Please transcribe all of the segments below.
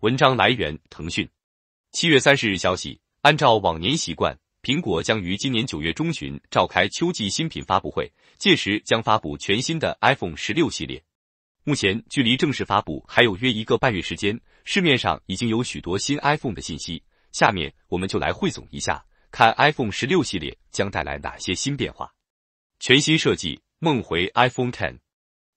文章来源：腾讯。七月三十日消息，按照往年习惯，苹果将于今年九月中旬召开秋季新品发布会，届时将发布全新的 iPhone 十六系列。目前距离正式发布还有约一个半月时间，市面上已经有许多新 iPhone 的信息。下面我们就来汇总一下，看 iPhone 十六系列将带来哪些新变化。全新设计，梦回 iPhone Ten。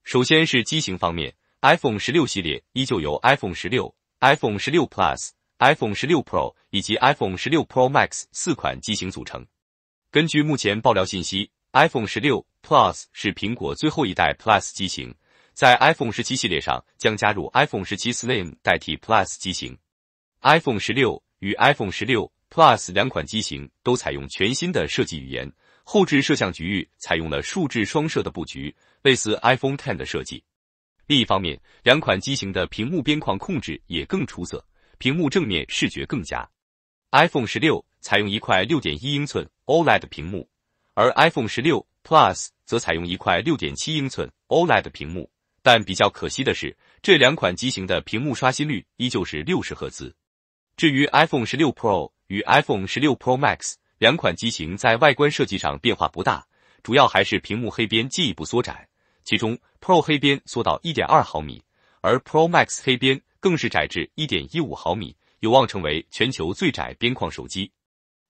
首先是机型方面，iPhone 十六系列依旧由 iPhone 十六。iPhone 十六 Plus、iPhone 十六 Pro 以及 iPhone 十六 Pro Max 四款机型组成。根据目前爆料信息，iPhone 十六 Plus 是苹果最后一代 Plus 机型，在 iPhone 十七系列上将加入 iPhone 十七 Slim 代替 Plus 机型。iPhone 十六与 iPhone 十六 Plus 两款机型都采用全新的设计语言，后置摄像局域采用了竖置双摄的布局，类似 iPhone ten 的设计。另一方面，两款机型的屏幕边框控制也更出色，屏幕正面视觉更佳。iPhone 十六采用一块六点一英寸 OLED 屏幕，而 iPhone 十六 Plus 则采用一块六点七英寸 OLED 屏幕。但比较可惜的是，这两款机型的屏幕刷新率依旧是六十赫兹。至于 iPhone 十六 Pro 与 iPhone 十六 Pro Max 两款机型，在外观设计上变化不大，主要还是屏幕黑边进一步缩窄。其中，Pro 黑边缩到一点二毫米，而 Pro Max 黑边更是窄至一点一五毫米，有望成为全球最窄边框手机。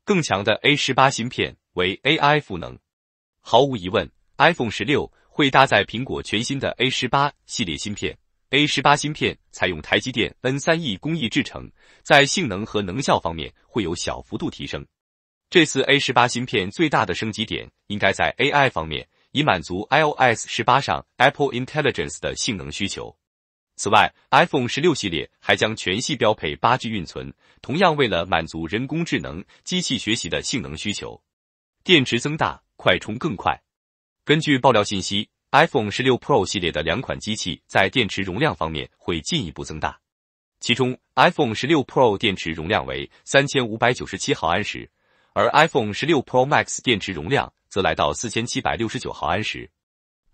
更强的 A 十八芯片为 AI 赋能。毫无疑问，iPhone 十六会搭载苹果全新的 A 十八系列芯片。A 十八芯片采用台积电 N 三 E 工艺制成，在性能和能效方面会有小幅度提升。这次 A 十八芯片最大的升级点应该在 AI 方面。以满足 iOS 十八上 Apple Intelligence 的性能需求。此外，iPhone 十六系列还将全系标配八 G 运存，同样为了满足人工智能、机器学习的性能需求。电池增大，快充更快。根据爆料信息，iPhone 十六 Pro 系列的两款机器在电池容量方面会进一步增大。其中，iPhone 十六 Pro 电池容量为三千五百九十七毫安时，而 iPhone 十六 Pro Max 电池容量。则来到四千七百六十九毫安时。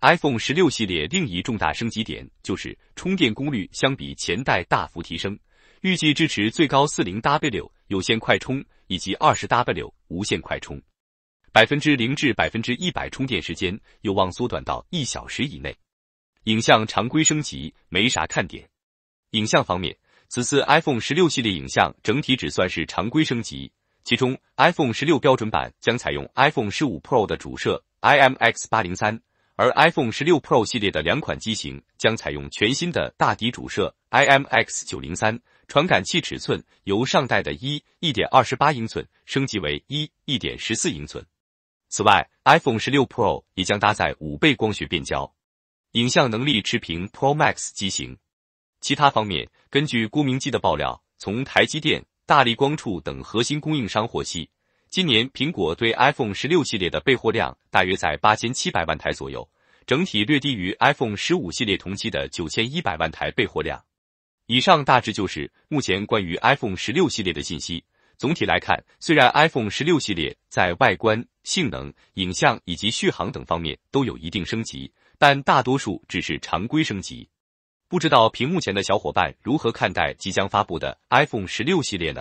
iPhone 十六系列另一重大升级点就是充电功率相比前代大幅提升，预计支持最高四零 W 有线快充以及二十 W 无线快充，百分之零至百分之一百充电时间有望缩短到一小时以内。影像常规升级没啥看点。影像方面，此次 iPhone 十六系列影像整体只算是常规升级。其中，iPhone 十六标准版将采用 iPhone 十五 Pro 的主摄 IMX 八零三，而 iPhone 十六 Pro 系列的两款机型将采用全新的大底主摄 IMX 九零三，传感器尺寸由上代的一一点二十八英寸升级为一一点十四英寸。此外，iPhone 十六 Pro 也将搭载五倍光学变焦，影像能力持平 Pro Max 机型。其他方面，根据郭明基的爆料，从台积电。大力光触等核心供应商获悉，今年苹果对 iPhone 十六系列的备货量大约在八千七百万台左右，整体略低于 iPhone 十五系列同期的九千一百万台备货量。以上大致就是目前关于 iPhone 十六系列的信息。总体来看，虽然 iPhone 十六系列在外观、性能、影像以及续航等方面都有一定升级，但大多数只是常规升级。不知道屏幕前的小伙伴如何看待即将发布的 iPhone 十六系列呢？